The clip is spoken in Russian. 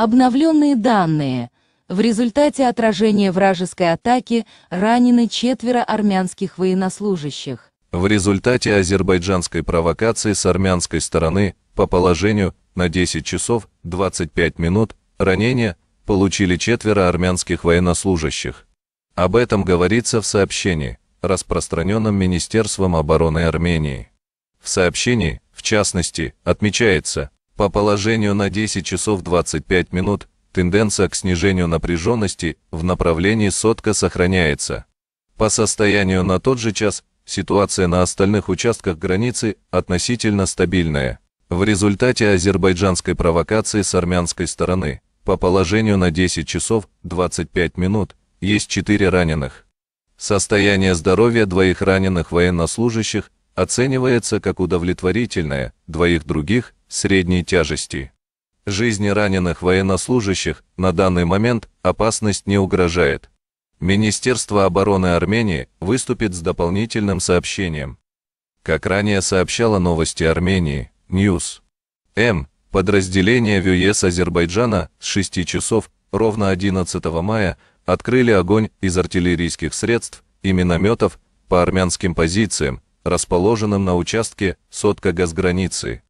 Обновленные данные. В результате отражения вражеской атаки ранены четверо армянских военнослужащих. В результате азербайджанской провокации с армянской стороны по положению на 10 часов 25 минут ранения получили четверо армянских военнослужащих. Об этом говорится в сообщении, распространенном Министерством обороны Армении. В сообщении, в частности, отмечается, по положению на 10 часов 25 минут тенденция к снижению напряженности в направлении сотка сохраняется. По состоянию на тот же час ситуация на остальных участках границы относительно стабильная. В результате азербайджанской провокации с армянской стороны по положению на 10 часов 25 минут есть 4 раненых. Состояние здоровья двоих раненых военнослужащих оценивается как удовлетворительное, двоих других средней тяжести. Жизни раненых военнослужащих на данный момент опасность не угрожает. Министерство обороны Армении выступит с дополнительным сообщением. Как ранее сообщала новости Армении, News. М. Подразделения ВЮЕС Азербайджана с 6 часов ровно 11 мая открыли огонь из артиллерийских средств и минометов по армянским позициям, расположенным на участке сотка газграницы.